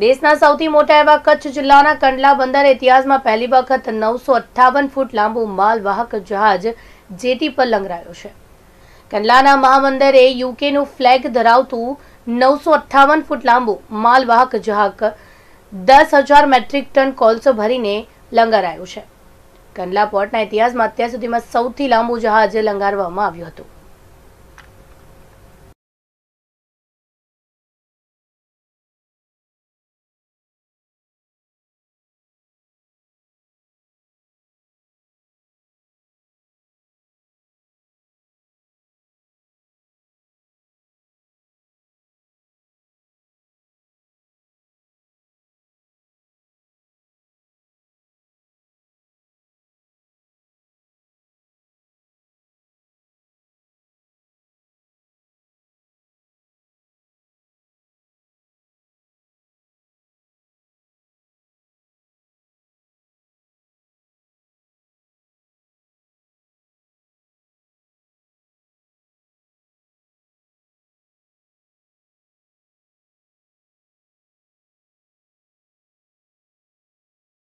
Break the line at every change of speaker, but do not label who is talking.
દેશના સૌથી મોટા એવા કચ્છ જિલ્લાના કંડલા બંદર ઇતિહાસમાં પહેલી વખત નવસો અઠ્ઠાવન ફૂટ લાંબુ માલવાહક જહાજ જેટી પર લંગરાયો છે કંડલાના મહાબંદરે યુકેનું ફ્લેગ ધરાવતું નવસો અઠ્ઠાવન ફૂટ લાંબુ માલવાહક જહાજ દસ હજાર મેટ્રિક ટન કોલસો ભરીને લંગારાયું છે કંડલા પોર્ટના ઇતિહાસમાં અત્યાર સુધીમાં સૌથી લાંબુ જહાજ લંગારવામાં આવ્યું હતું